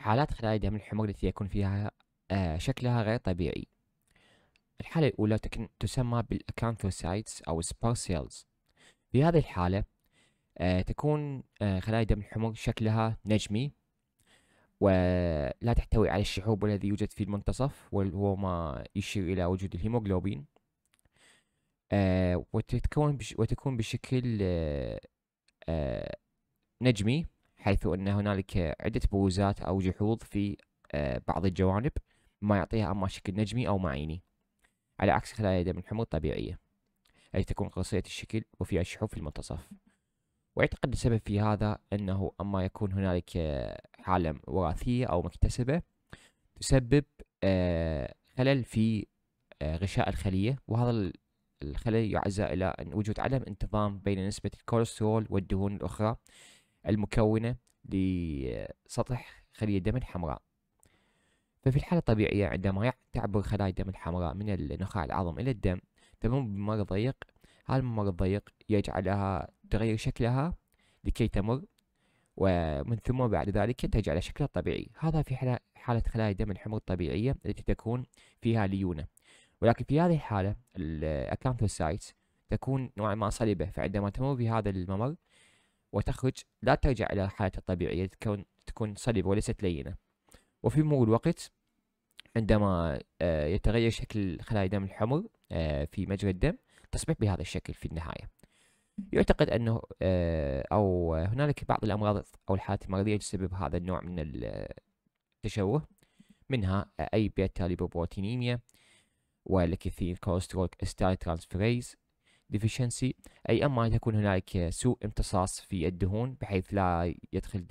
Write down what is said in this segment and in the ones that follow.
حالات خلايا دم الحمر التي يكون فيها آه، شكلها غير طبيعي الحالة الأولى تسمى بالأكانثوسايتس أو سبارسيلز في هذه الحالة آه، تكون آه، خلايا دم الحمر شكلها نجمي ولا تحتوي على الشحوب الذي يوجد في المنتصف وهو ما يشير إلى وجود الهيموغلوبين وتتكون وتكون بشكل نجمي حيث أن هنالك عدة بوزات أو جحوظ في آه، بعض الجوانب ما يعطيها أما شكل نجمي أو معيني على عكس خلايا دم الحمض الطبيعية التي تكون قصيرة الشكل وفيها شحوب في المنتصف ويعتقد السبب في هذا أنه أما يكون هنالك آه، حالة وراثية أو مكتسبة تسبب آه، خلل في غشاء الخلية وهذا الخلل يعزى إلى وجود عدم انتظام بين نسبة الكوليسترول والدهون الأخرى المكونة لسطح خلية دم حمراء ففي الحالة الطبيعية عندما تعبر خلايا الدم الحمراء من النخاع العظم إلى الدم تمر بممر ضيق هذا الممر الضيق يجعلها تغير شكلها لكي تمر ومن ثم بعد ذلك ينتج على شكلها الطبيعي هذا في حالة, خلايا الدم الحمر الطبيعية التي تكون فيها ليونة ولكن في هذه الحالة الأكانثوسايتس تكون نوعا ما صلبة فعندما تمر بهذا الممر وتخرج لا ترجع إلى حالتها الطبيعية تكون تكون صلبة وليست لينة وفي مرور الوقت عندما آه، يتغير شكل خلايا دم الحمر آه، في مجرى الدم تصبح بهذا الشكل في النهاية يعتقد أنه آه، أو هنالك بعض الأمراض أو الحالات المرضية تسبب هذا النوع من التشوه منها أي بيتا ليبوبروتينيميا والكثير كوليسترول استايل ترانسفيريز deficiency أي إما يكون تكون هناك سوء امتصاص في الدهون بحيث لا يدخل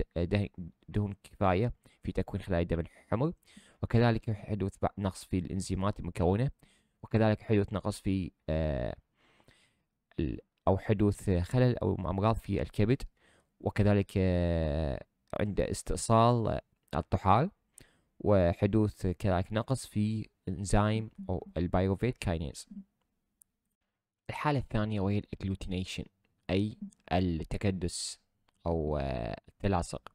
دهون كفاية في تكوين خلايا الدم الحمر وكذلك حدوث نقص في الإنزيمات المكونة وكذلك حدوث نقص في آه، أو حدوث خلل أو أمراض في الكبد وكذلك آه، عند استئصال الطحال وحدوث كذلك نقص في انزيم او البايروفيت كاينيز الحالة الثانية وهي الاجلوتينيشن أي التكدس أو آه، التلاصق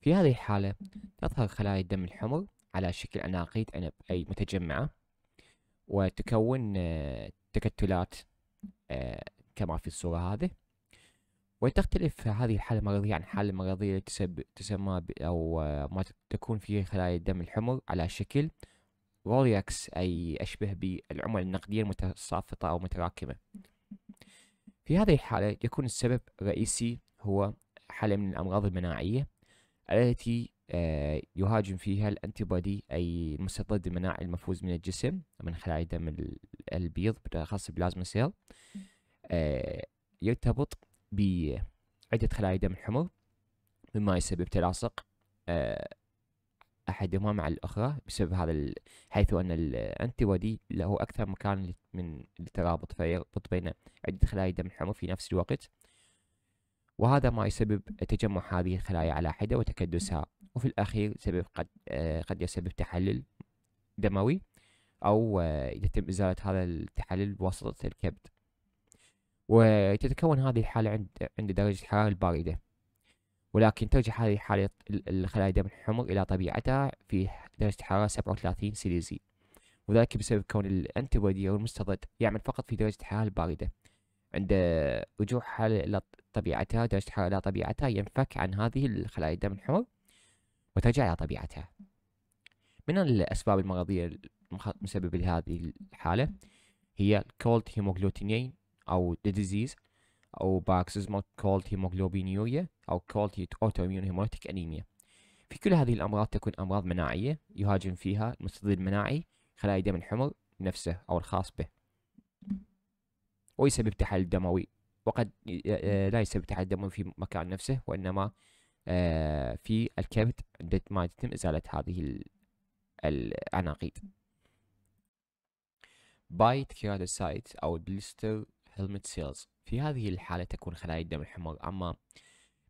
في هذه الحالة تظهر خلايا الدم الحمر على شكل أناقيد عنب أي متجمعة وتكون آه، تكتلات آه، كما في الصورة هذه وتختلف هذه الحالة المرضية عن الحالة المرضية التي تسمى أو ما تكون فيها خلايا الدم الحمر على شكل روليكس أي أشبه بالعمل النقدية المتصافطة أو متراكمة في هذه الحالة يكون السبب الرئيسي هو حالة من الأمراض المناعية التي آه، يهاجم فيها الأنتيبودي أي المستطرد المناعي المفوز من الجسم من خلال دم البيض بالأخص بلازما سيل آه، يرتبط بعدة خلايا دم الحمر مما يسبب تلاصق آه، أحدهما مع الأخرى بسبب هذا ال... حيث أن الأنتي بودي له أكثر مكان من الترابط فيربط بين عدة خلايا دم الحمر في نفس الوقت وهذا ما يسبب تجمع هذه الخلايا على حدة وتكدسها وفي الأخير سبب قد, آه، قد يسبب تحلل دموي أو يتم آه، إزالة هذا التحلل بواسطة الكبد وتتكون هذه الحالة عند عند درجة الحرارة الباردة ولكن ترجع هذه حالة الخلايا الدم الحمر إلى طبيعتها في درجة حرارة 37 سيليزي وذلك بسبب كون الأنتيبودي أو المستضد يعمل فقط في درجة الحرارة الباردة عند رجوع حالة إلى طبيعتها درجة الحرارة إلى طبيعتها ينفك عن هذه الخلايا الدم الحمر وترجع إلى طبيعتها من الأسباب المرضية المسببة لهذه الحالة هي الكولد هيموغلوتينين أو ديزيز أو باكسيزموت كولد هيموغلوبينيوريا أو كولد أوتوميون هيموليتيك أنيميا في كل هذه الأمراض تكون أمراض مناعية يهاجم فيها المستضد المناعي خلايا دم الحمر نفسه أو الخاص به ويسبب تحلل دموي وقد آه، لا يسبب تحلل دموي في مكان نفسه وإنما آه، في الكبد عندما يتم إزالة هذه العناقيد بايت تكيرات أو بليستر هيلمت سيلز في هذه الحالة تكون خلايا الدم الحمر أما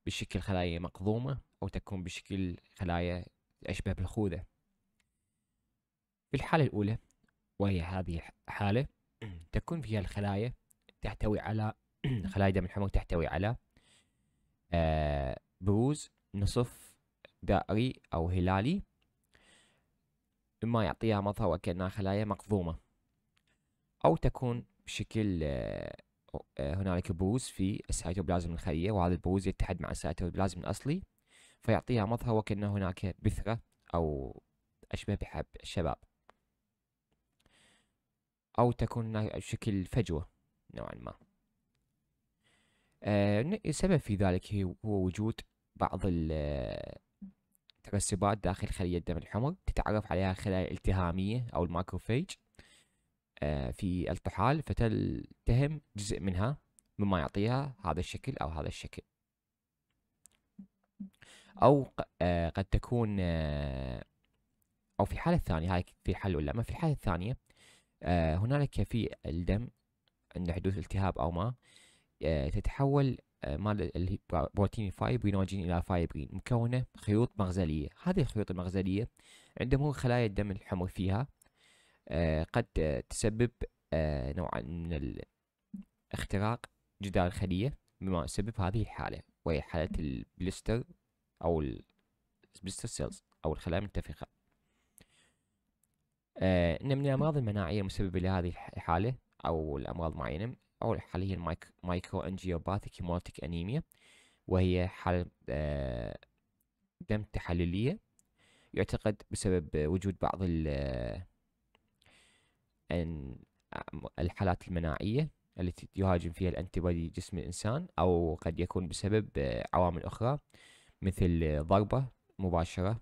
بشكل خلايا مقضومة أو تكون بشكل خلايا أشبه بالخوذة في الحالة الأولى وهي هذه الحالة تكون فيها الخلايا تحتوي على خلايا دم الحمر تحتوي على آه، بروز نصف دائري أو هلالي مما يعطيها مظهر وكأنها خلايا مقضومة أو تكون بشكل آه، آه، هنالك بروز في السيتوبلازم الخلية وهذا البروز يتحد مع السيتوبلازم الأصلي فيعطيها مظهر وكأن هناك بثرة أو أشبه بحب الشباب أو تكون هناك شكل فجوة نوعا ما آه، السبب في ذلك هو وجود بعض الترسبات آه، داخل خلية الدم الحمر تتعرف عليها خلايا التهامية أو الماكروفيج آه، في الطحال فتلتهم جزء منها مما يعطيها هذا الشكل أو هذا الشكل أو آه، قد تكون آه، أو في الحالة الثانية هاي في الحالة الأولى أما في الحالة الثانية هنالك في الدم عند حدوث التهاب أو ما تتحول مال البروتين فايبرين الى فايبرين مكونه خيوط مغزليه هذه الخيوط المغزليه عندهم هو خلايا الدم الحمر فيها آه، قد تسبب آه، نوعا من اختراق جدار الخلية بما يسبب هذه الحالة وهي حالة البلستر أو البلستر سيلز أو الخلايا المنتفخة آه، إن من الأمراض المناعية المسببة لهذه الحالة أو الأمراض معينة أو الحالة هي المايكرو أنجيوباثيك هيماتيك أنيميا وهي حالة دم تحللية يعتقد بسبب وجود بعض أن الحالات المناعية التي يهاجم فيها الأنتيبادي جسم الإنسان أو قد يكون بسبب آه، عوامل أخرى مثل آه، ضربة مباشرة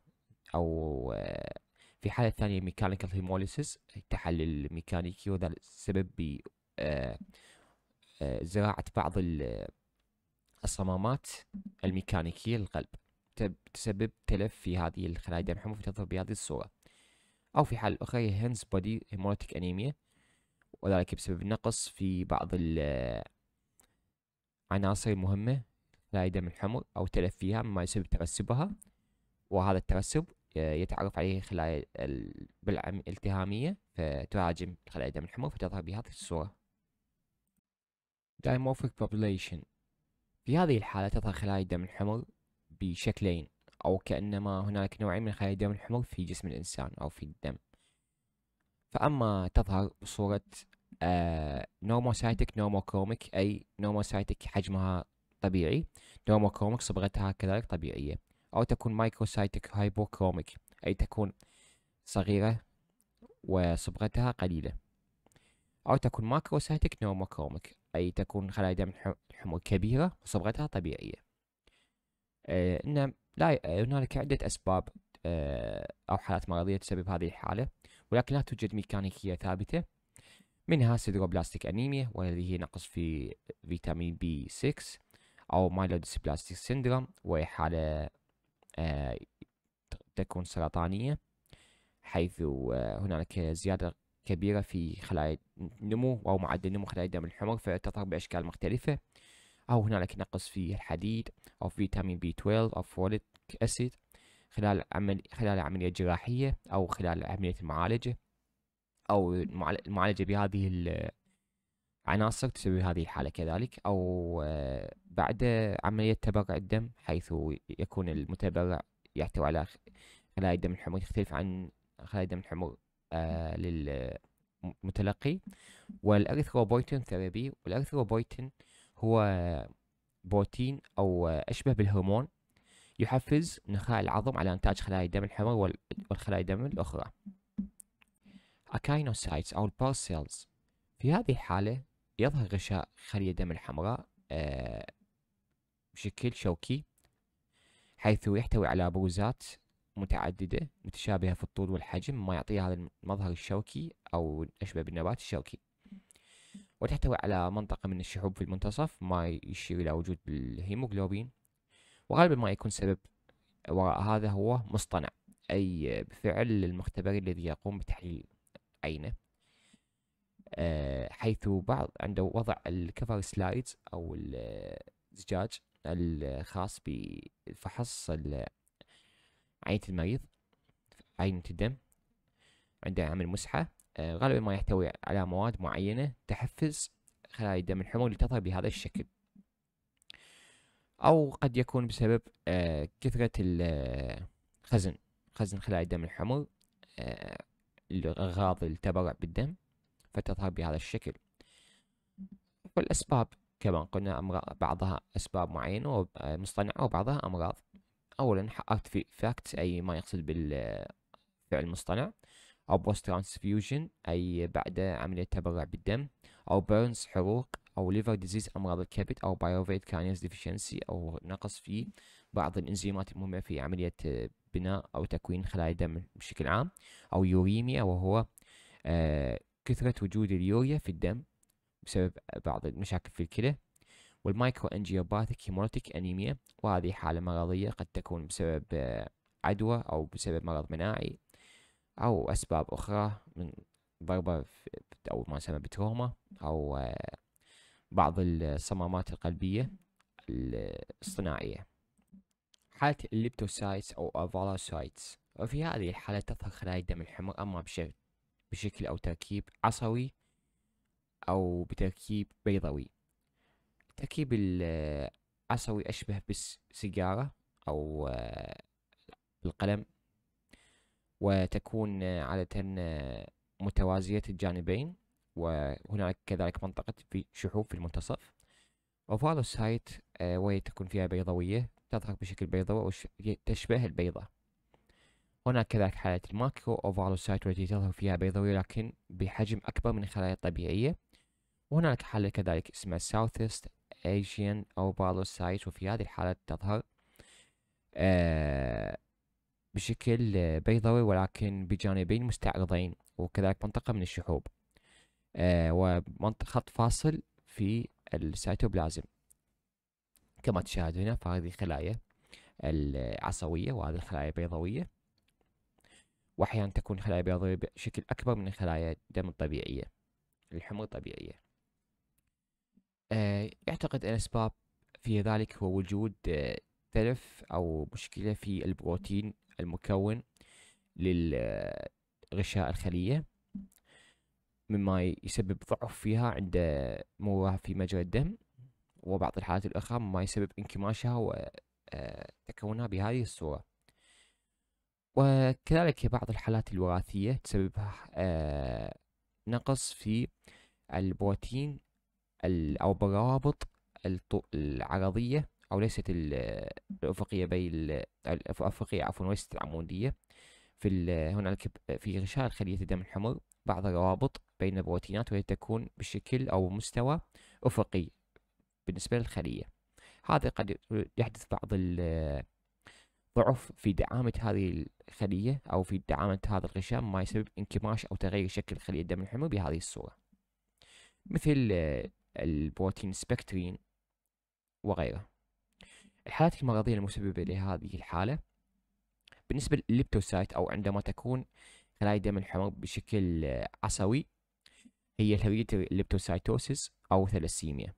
أو آه، في حالة ثانية ميكانيكال هيموليسيس تحلل ميكانيكي وهذا السبب ب زراعة بعض الصمامات الميكانيكية للقلب تسبب تلف في هذه الخلايا الدم حمى فتظهر بهذه الصورة أو في حالة أخرى هي هينز بودي هيموليتيك أنيميا وذلك بسبب نقص في بعض العناصر المهمة لا دم الحمر أو تلف فيها مما يسبب ترسبها وهذا الترسب آه، يتعرف عليه خلايا البلع التهامية فتهاجم خلايا دم الحمر فتظهر بهذه الصورة دايمورفيك population في هذه الحالة تظهر خلايا الدم الحمر بشكلين أو كأنما هناك نوعين من خلايا الدم الحمر في جسم الإنسان أو في الدم فأما تظهر بصورة آه، نوموسايتك نوموكروميك أي نوموسايتك حجمها طبيعي نوموكروميك صبغتها كذلك طبيعية أو تكون مايكروسايتك هايبوكروميك أي تكون صغيرة وصبغتها قليلة أو تكون ماكروسايتك نوموكروميك أي تكون خلايا دم الحمر كبيرة وصبغتها طبيعية آه، إن لا هنالك عدة أسباب آه، أو حالات مرضية تسبب هذه الحالة ولكن لا توجد ميكانيكية ثابتة منها سيدروبلاستيك أنيميا والذي هي نقص في فيتامين بي 6 أو مايلودس سيندروم وهي حالة آه، تكون سرطانية حيث آه، هنالك زيادة كبيرة في خلايا النمو أو معدل نمو خلايا الدم الحمر فتظهر بأشكال مختلفة أو هنالك نقص في الحديد أو فيتامين بي 12 أو فوليك أسيد خلال عمل خلال عملية جراحية أو خلال عملية المعالجة أو المعالجة بهذه العناصر تسبب هذه الحالة كذلك أو آه، بعد عملية تبرع الدم حيث يكون المتبرع يحتوي على خلايا الدم الحمر تختلف عن خلايا الدم الحمر آه، للمتلقي والأرثروبويتين ثيرابي والأرثروبويتين هو بروتين أو أشبه بالهرمون يحفز نخاع العظم على إنتاج خلايا الدم الحمر والخلايا الدم الأخرى أكاينوسايتس أو البارس سيلز في هذه الحالة يظهر غشاء خلية الدم الحمراء آه، بشكل شوكي حيث يحتوي على بروزات متعددة متشابهة في الطول والحجم ما يعطيها هذا المظهر الشوكي أو أشبه بالنبات الشوكي وتحتوي على منطقة من الشحوب في المنتصف ما يشير إلى وجود الهيموغلوبين وغالبا ما يكون سبب وراء هذا هو مصطنع أي بفعل المختبر الذي يقوم بتحليل عينه آه، حيث بعض عنده وضع الكفر سلايدز أو الزجاج الخاص بفحص عينة المريض عينة الدم عنده عمل مسحة آه، غالبا ما يحتوي على مواد معينة تحفز خلايا الدم الحمر لتظهر بهذا الشكل أو قد يكون بسبب آه، كثرة الخزن آه، خزن خلايا الدم الحمر الغاض التبرع بالدم فتظهر بهذا الشكل والأسباب كما قلنا أمراض بعضها أسباب معينة مصطنعة وبعضها أمراض أولا حققت في فاكت أي ما يقصد بالفعل المصطنع أو بوست ترانسفيوجن أي بعد عملية تبرع بالدم أو بيرنز حروق أو ليفر ديزيز أمراض الكبد أو بايوفيت كانيز ديفيشنسي أو نقص في بعض الإنزيمات المهمة في عملية بناء أو تكوين خلايا الدم بشكل عام أو يوريميا وهو آه، كثرة وجود اليوريا في الدم بسبب بعض المشاكل في الكلى والمايكرو انجيوباثيك هيموليتيك انيميا وهذه حالة مرضية قد تكون بسبب آه، عدوى أو بسبب مرض مناعي أو أسباب أخرى من ضربة أو ما يسمى بتروما أو آه، بعض الصمامات القلبية الصناعية حالة الليبتوسايتس أو الفالوسايتس وفي هذه الحالة تظهر خلايا الدم الحمر أما بشكل أو تركيب عصوي أو بتركيب بيضوي تركيب العصوي أشبه بالسيجارة أو بالقلم آه، وتكون عادة متوازية الجانبين وهناك كذلك منطقة في شحوب في المنتصف وفاض سايت آه، وهي تكون فيها بيضوية تظهر بشكل بيضوي تشبه البيضة هناك كذلك حالة الماكرو أوفالوسايت والتي تظهر فيها بيضوية لكن بحجم أكبر من الخلايا الطبيعية وهناك حالة كذلك اسمها ساوثيست اوفالو أوفالوسايت وفي هذه الحالة تظهر آه بشكل بيضوي ولكن بجانبين مستعرضين وكذلك منطقة من الشحوب آه، ومنطقة خط فاصل في السيتوبلازم كما تشاهد هنا فهذه خلايا العصوية وهذه الخلايا البيضوية وأحيانا تكون خلايا بيضوية بشكل أكبر من خلايا الدم الطبيعية الحمض الطبيعية آه، يعتقد الأسباب في ذلك هو وجود آه، تلف أو مشكلة في البروتين المكون للغشاء الخلية مما يسبب ضعف فيها عند مواها في مجرى الدم وبعض الحالات الأخرى مما يسبب انكماشها وتكونها آه، بهذه الصورة وكذلك بعض الحالات الوراثية تسببها آه، نقص في البروتين أو الروابط العرضية أو ليست الأفقية بي الأفقية عفوا وليست العمودية في هنالك في غشاء خلية الدم الحمر بعض الروابط بين البروتينات وهي تكون بشكل أو مستوى أفقي بالنسبة للخلية هذا قد يحدث بعض الضعف في دعامة هذه الخلية أو في دعامة هذا الغشاء ما يسبب انكماش أو تغير شكل خلية الدم الحمر بهذه الصورة مثل البروتين سبكترين وغيره الحالات المرضية المسببة لهذه الحالة بالنسبة للليبتوسايت أو عندما تكون خلايا دم الحمر بشكل عصوي هي هوية الليبتوسايتوسيس أو ثلاسيميا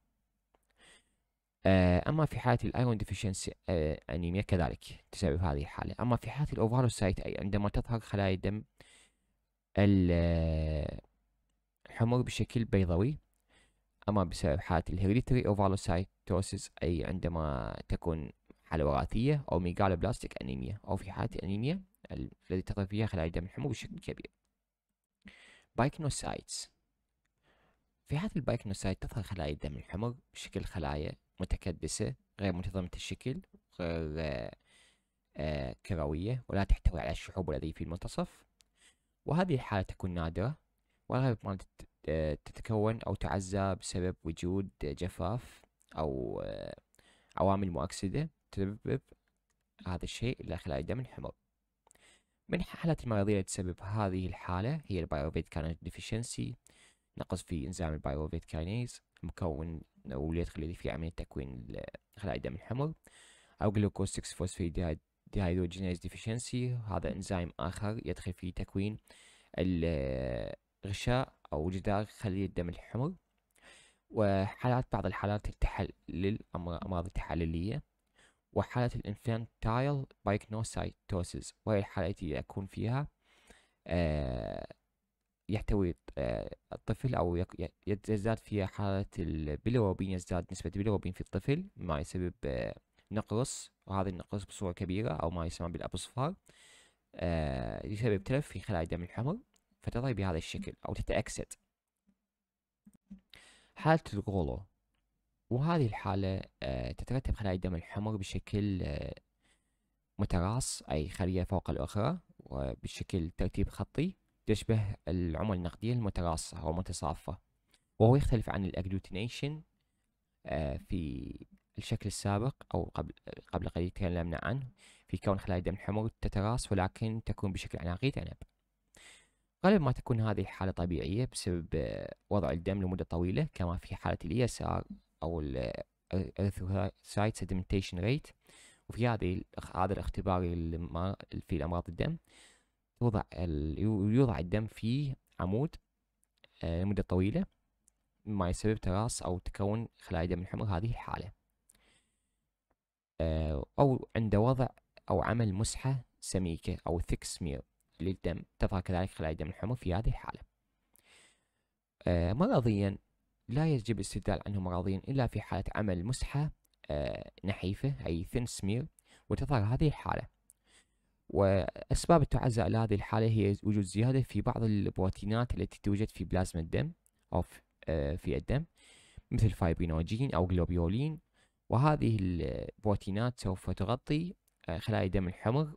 آه، أما في حالة الأيرون ديفيشنسي آه، أنيميا كذلك تسبب هذه الحالة أما في حالة الأوفالوسايت أي عندما تظهر خلايا دم آه، الحمر بشكل بيضوي أما بسبب حالة الهيريتري اوفالوسايتوسيس أي عندما تكون حالة وراثية أو ميغالوبلاستيك أنيميا أو في حالة الأنيميا الذي تظهر فيها خلايا دم الحمو بشكل كبير بايكنوسايتس في حالة البايكنوسايت تظهر خلايا الدم الحمر بشكل خلايا متكدسة غير منتظمة الشكل غير آه، كروية ولا تحتوي على الشحوب الذي في المنتصف وهذه الحالة تكون نادرة والغالب ما تتكون أو تعزى بسبب وجود جفاف أو عوامل مؤكسدة تسبب هذا الشيء إلى خلايا الدم الحمر من حالات المرضية اللي تسبب هذه الحالة هي البايروفيت كانيز ديفيشنسي نقص في إنزيم البايروفيت كانيز مكون اللي يدخل في عملية تكوين خلايا الدم الحمر أو جلوكوز 6 فوسفيد ديهيدروجينيز ديفيشنسي هذا إنزيم آخر يدخل في تكوين الغشاء أو جدار خلية الدم الحمر وحالات بعض الحالات التحلل أمراض تحللية وحالة الانفانتايل بايكنوسايتوسيس وهي الحالة التي يكون فيها آه يحتوي آه الطفل أو يزداد فيها حالة البيلروبين يزداد نسبة البيلروبين في الطفل ما يسبب آه نقرس وهذا النقرس بصورة كبيرة أو ما يسمى بالأبصفار آه، يسبب تلف في خلايا الدم الحمر فتظهر بهذا الشكل أو تتأكسد حالة الغولو وهذه الحالة آه، تترتب خلايا الدم الحمر بشكل آه، متراص أي خلية فوق الأخرى وبشكل ترتيب خطي تشبه العمل النقدية المتراصة أو متصافة وهو يختلف عن الأجلوتينيشن في الشكل السابق أو قبل قبل قليل تكلمنا عنه في كون خلايا الدم الحمر تتراص ولكن تكون بشكل عناقيد عنب غالبا ما تكون هذه حالة طبيعية بسبب وضع الدم لمدة طويلة كما في حالة ال ESR أو الـ Erythrocyte Sedimentation Rate وفي هذه هذا الاختبار في الأمراض الدم توضع يوضع الدم في عمود آه، لمدة طويلة مما يسبب تراص أو تكون خلايا دم الحمر هذه الحالة آه، أو عند وضع أو عمل مسحة سميكة أو thick smear للدم تظهر كذلك خلايا الدم الحمر في هذه الحالة آه، مرضيا لا يجب الاستبدال عنه مرضيا إلا في حالة عمل مسحة آه، نحيفة أي thin smear وتظهر هذه الحالة وأسباب التعزى على هذه الحالة هي وجود زيادة في بعض البروتينات التي توجد في بلازما الدم أو في, آه، الدم مثل فايبرينوجين أو جلوبيولين وهذه البروتينات سوف تغطي خلايا الدم الحمر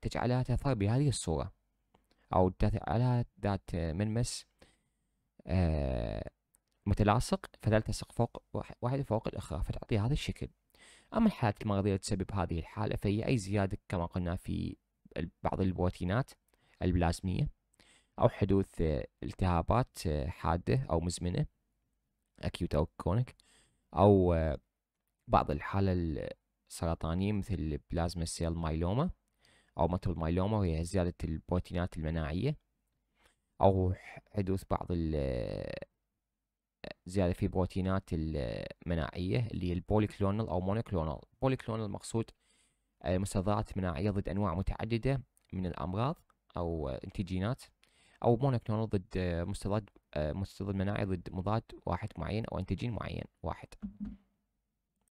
تجعلها تظهر بهذه الصورة أو تجعلها ذات ملمس آه، متلاصق فتلتصق فوق واحدة فوق الأخرى فتعطي هذا الشكل أما الحالات المرضية اللي تسبب هذه الحالة فهي أي زيادة كما قلنا في بعض البروتينات البلازمية أو حدوث آه، التهابات آه، حادة أو مزمنة أكيوت أو كرونيك أو بعض الحالة السرطانية مثل بلازما سيل مايلوما أو مطب مايلوما وهي زيادة البروتينات المناعية أو حدوث بعض زيادة في بروتينات المناعية اللي هي البوليكلونال أو مونوكلونال بوليكلونال مقصود آه، مستضاعات مناعية ضد أنواع متعددة من الأمراض أو انتيجينات أو مونوكلونال ضد آه، مستضاد آه، مستضاد مناعي ضد مضاد واحد معين أو انتيجين معين واحد